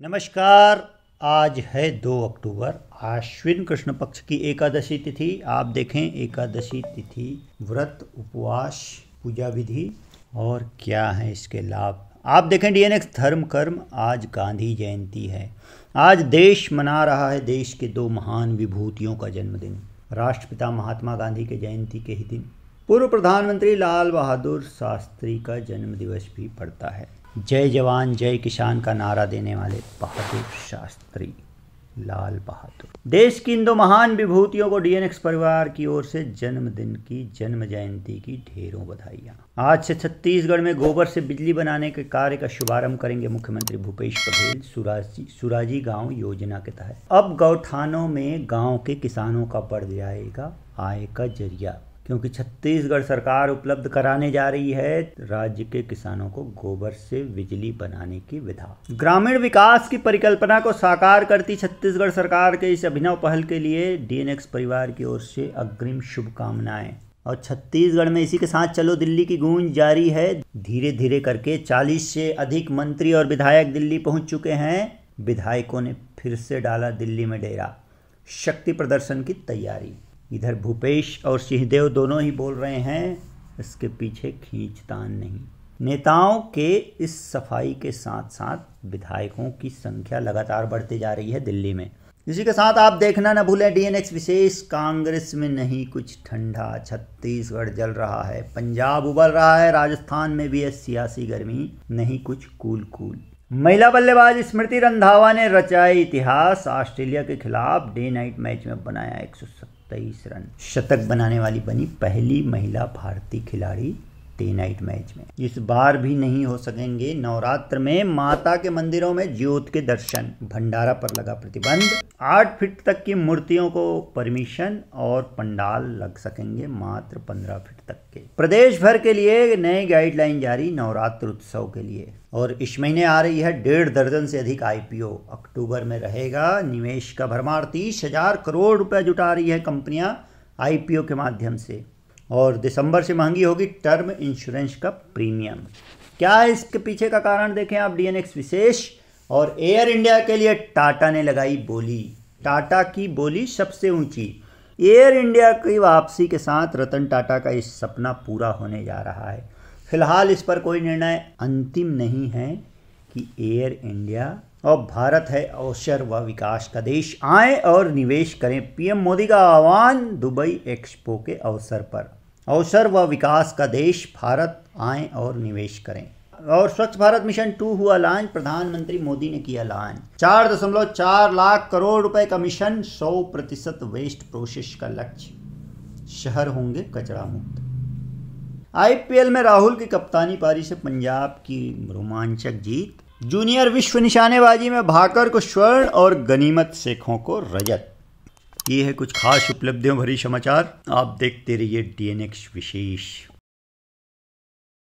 नमस्कार आज है दो अक्टूबर आश्विन कृष्ण पक्ष की एकादशी तिथि आप देखें एकादशी तिथि व्रत उपवास पूजा विधि और क्या है इसके लाभ आप देखें डीएनएक्स धर्म कर्म आज गांधी जयंती है आज देश मना रहा है देश के दो महान विभूतियों का जन्मदिन राष्ट्रपिता महात्मा गांधी के जयंती के ही दिन पूर्व प्रधानमंत्री लाल बहादुर शास्त्री का जन्म दिवस भी पड़ता है जय जवान जय किसान का नारा देने वाले बहादुर शास्त्री लाल बहादुर देश की इन दो महान विभूतियों को डीएनएक्स परिवार की ओर से जन्मदिन की जन्म जयंती की ढेरों बधाइयाँ आज से छत्तीसगढ़ में गोबर से बिजली बनाने के कार्य का शुभारंभ करेंगे मुख्यमंत्री भूपेश बघेल सुराजी सुराजी गांव योजना के तहत अब गौठानों में गांव के किसानों का बढ़ जाएगा आय का जरिया क्योंकि छत्तीसगढ़ सरकार उपलब्ध कराने जा रही है राज्य के किसानों को गोबर से बिजली बनाने की विधा ग्रामीण विकास की परिकल्पना को साकार करती छत्तीसगढ़ सरकार के इस अभिनव पहल के लिए डीएनएक्स परिवार की ओर से अग्रिम शुभकामनाएं और छत्तीसगढ़ में इसी के साथ चलो दिल्ली की गूंज जारी है धीरे धीरे करके 40 से अधिक मंत्री और विधायक दिल्ली पहुंच चुके हैं विधायकों ने फिर से डाला दिल्ली में डेरा शक्ति प्रदर्शन की तैयारी इधर भूपेश और सिंहदेव दोनों ही बोल रहे हैं इसके पीछे खींचतान नहीं नेताओं के इस सफाई के साथ साथ विधायकों की संख्या लगातार बढ़ती जा रही है दिल्ली में इसी के साथ आप देखना न भूलें डीएनएक्स विशेष कांग्रेस में नहीं कुछ ठंडा छत्तीसगढ़ जल रहा है पंजाब उबल रहा है राजस्थान में भी है सियासी गर्मी नहीं कुछ कूल कूल महिला बल्लेबाज स्मृति रंधावा ने रचाई इतिहास ऑस्ट्रेलिया के खिलाफ डे नाइट मैच में बनाया एक रन शतक बनाने वाली बनी पहली महिला भारतीय खिलाड़ी डे नाइट मैच में इस बार भी नहीं हो सकेंगे नवरात्र में माता के मंदिरों में ज्योत के दर्शन भंडारा पर लगा प्रतिबंध आठ फीट तक की मूर्तियों को परमिशन और पंडाल लग सकेंगे मात्र पंद्रह फीट तक के प्रदेश भर के लिए नए गाइडलाइन जारी नवरात्र उत्सव के लिए और इस महीने आ रही है डेढ़ दर्जन से अधिक आईपीओ अक्टूबर में रहेगा निवेश का भरमार तीस हज़ार करोड़ रुपए जुटा रही है कंपनियां आईपीओ के माध्यम से और दिसंबर से महंगी होगी टर्म इंश्योरेंस का प्रीमियम क्या है इसके पीछे का कारण देखें आप डीएनएक्स विशेष और एयर इंडिया के लिए टाटा ने लगाई बोली टाटा की बोली सबसे ऊंची एयर इंडिया की वापसी के साथ रतन टाटा का इस सपना पूरा होने जा रहा है फिलहाल इस पर कोई निर्णय अंतिम नहीं है कि एयर इंडिया और भारत है अवसर व विकास का देश आए और निवेश करें पीएम मोदी का आह्वान दुबई एक्सपो के अवसर पर अवसर व विकास का देश भारत आए और निवेश करें और स्वच्छ भारत मिशन टू हुआ लॉन्च प्रधानमंत्री मोदी ने किया लॉन्च चार दशमलव चार लाख करोड़ रुपए का मिशन सौ प्रतिशत वेस्ट प्रोसेस का लक्ष्य शहर होंगे कचरा मुक्त आईपीएल में राहुल की कप्तानी पारी से पंजाब की रोमांचक जीत जूनियर विश्व निशानेबाजी में भाकर को स्वर्ण और गनीमत शेखों को रजत ये है कुछ खास उपलब्धियों भरी समाचार आप देखते रहिए डीएनएक्स विशेष